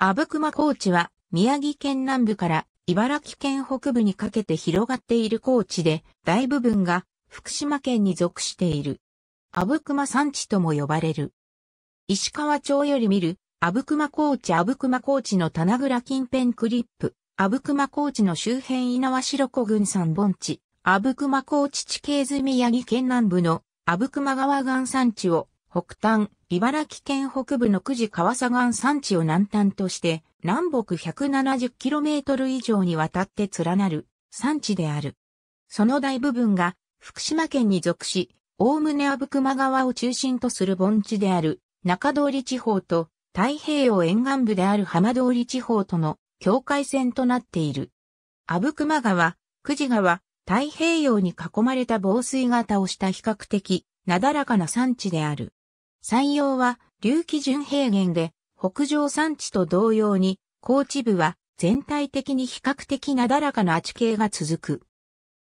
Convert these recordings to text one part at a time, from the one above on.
阿武隈高地は宮城県南部から茨城県北部にかけて広がっている高地で、大部分が福島県に属している。阿武隈山地とも呼ばれる。石川町より見る、阿武隈高地阿武隈高地の棚倉近辺クリップ、阿武隈高地の周辺稲和白子郡山盆地、阿武隈高地地形図宮城県南部の阿武隈川岩山地を北端、茨城県北部の久慈川左岸山地を南端として、南北 170km 以上にわたって連なる山地である。その大部分が福島県に属し、おおむね阿武隈川を中心とする盆地である中通り地方と太平洋沿岸部である浜通り地方との境界線となっている。阿武隈川、久慈川、太平洋に囲まれた防水型をした比較的なだらかな山地である。山陽は隆起準平原で北上山地と同様に高知部は全体的に比較的なだらかな地形が続く。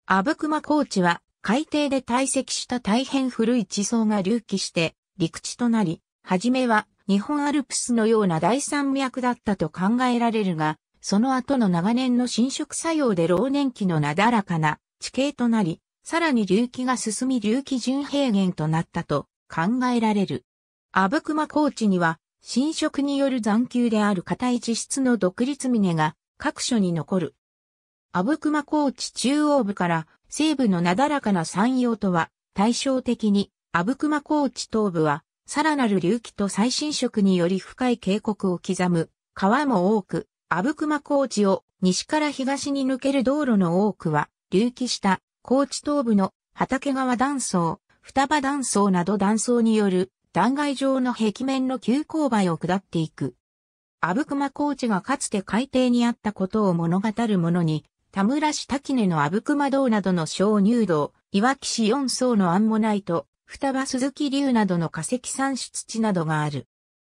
阿武隈高地は海底で堆積した大変古い地層が隆起して陸地となり、はじめは日本アルプスのような大山脈だったと考えられるが、その後の長年の侵食作用で老年期のなだらかな地形となり、さらに隆起が進み隆起準平原となったと考えられる。阿武隈高地には、侵食による残丘である硬い地質の独立峰が各所に残る。阿武隈高地中央部から西部のなだらかな山陽とは対照的に阿武隈高地東部はさらなる隆起と再侵食により深い渓谷を刻む川も多く、阿武隈高地を西から東に抜ける道路の多くは隆起した高地東部の畑川断層、双葉断層など断層による断崖状の壁面の急勾配を下っていく。阿武隈高地がかつて海底にあったことを物語るものに、田村市滝根の阿武隈道などの小乳道、いわき市四層のアンモナイト、双葉鈴木流などの化石産出地などがある。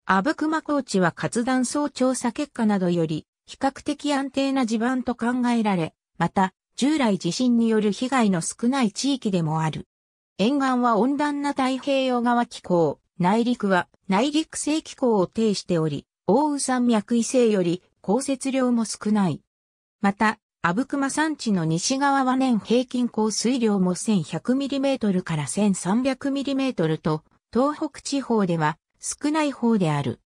阿武隈高地は活断層調査結果などより、比較的安定な地盤と考えられ、また、従来地震による被害の少ない地域でもある。沿岸は温暖な太平洋側気候、内陸は内陸性気候を呈しており、大宇山脈異性より降雪量も少ない。また、阿武隈山地の西側は年平均降水量も 1100mm から 1300mm と、東北地方では少ない方である。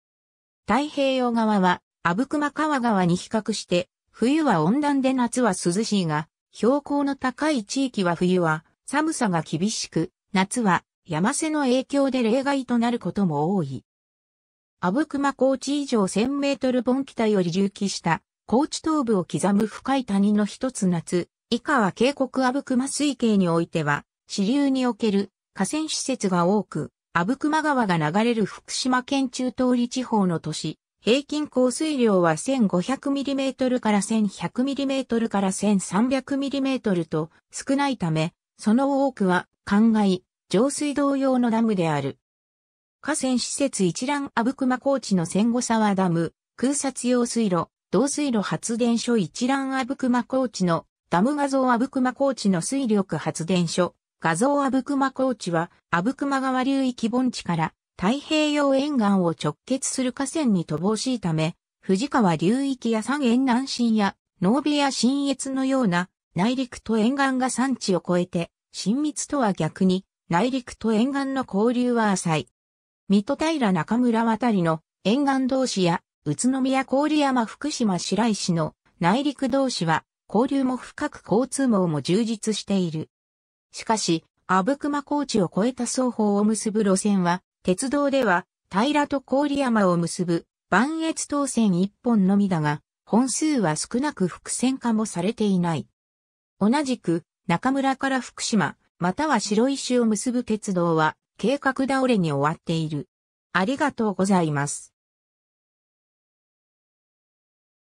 太平洋側は阿武隈川側に比較して、冬は温暖で夏は涼しいが、標高の高い地域は冬は寒さが厳しく、夏は山瀬の影響で例外となることも多い。阿武隈高地以上1000メートル盆北より隆起した高地東部を刻む深い谷の一つ夏、以下は渓谷阿武隈水系においては、支流における河川施設が多く、阿武隈川が流れる福島県中通り地方の都市、平均降水量は 1500mm から 1100mm から 1300mm と少ないため、その多くは、灌漑、浄水道用のダムである。河川施設一覧阿武隈高地の千後沢ダム、空撮用水路、導水路発電所一覧阿武隈高地のダム画像阿武隈高地の水力発電所、画像阿武隈高地は、阿武隈川流域盆地から太平洋沿岸を直結する河川に乏しいため、富士川流域や山沿南進や、濃部や新越のような内陸と沿岸が山地を越えて、親密とは逆に、内陸と沿岸の交流は浅い。水戸平中村渡りの沿岸同士や、宇都宮郡山福島白石の内陸同士は、交流も深く交通網も充実している。しかし、阿武隈高地を越えた双方を結ぶ路線は、鉄道では、平と郡山を結ぶ、万越東線一本のみだが、本数は少なく複線化もされていない。同じく、中村から福島、または白石を結ぶ鉄道は、計画倒れに終わっている。ありがとうございます。